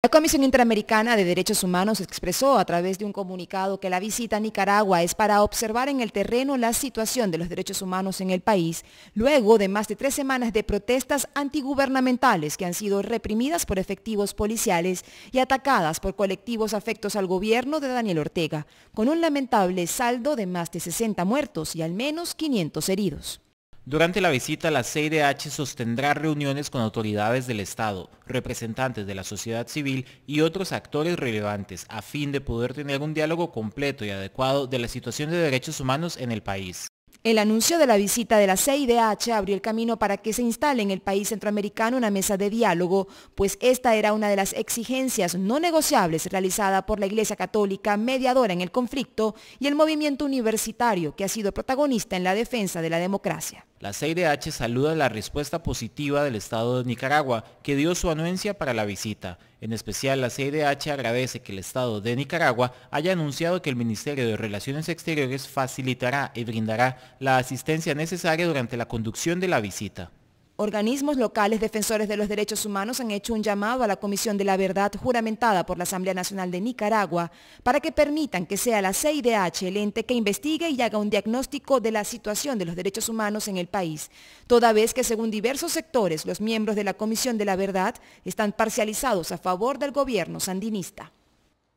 La Comisión Interamericana de Derechos Humanos expresó a través de un comunicado que la visita a Nicaragua es para observar en el terreno la situación de los derechos humanos en el país, luego de más de tres semanas de protestas antigubernamentales que han sido reprimidas por efectivos policiales y atacadas por colectivos afectos al gobierno de Daniel Ortega, con un lamentable saldo de más de 60 muertos y al menos 500 heridos. Durante la visita, la CIDH sostendrá reuniones con autoridades del Estado, representantes de la sociedad civil y otros actores relevantes a fin de poder tener un diálogo completo y adecuado de la situación de derechos humanos en el país. El anuncio de la visita de la CIDH abrió el camino para que se instale en el país centroamericano una mesa de diálogo, pues esta era una de las exigencias no negociables realizada por la Iglesia Católica mediadora en el conflicto y el movimiento universitario que ha sido protagonista en la defensa de la democracia. La CIDH saluda la respuesta positiva del Estado de Nicaragua, que dio su anuencia para la visita. En especial, la CIDH agradece que el Estado de Nicaragua haya anunciado que el Ministerio de Relaciones Exteriores facilitará y brindará la asistencia necesaria durante la conducción de la visita. Organismos locales defensores de los derechos humanos han hecho un llamado a la Comisión de la Verdad juramentada por la Asamblea Nacional de Nicaragua para que permitan que sea la CIDH el ente que investigue y haga un diagnóstico de la situación de los derechos humanos en el país, toda vez que según diversos sectores los miembros de la Comisión de la Verdad están parcializados a favor del gobierno sandinista.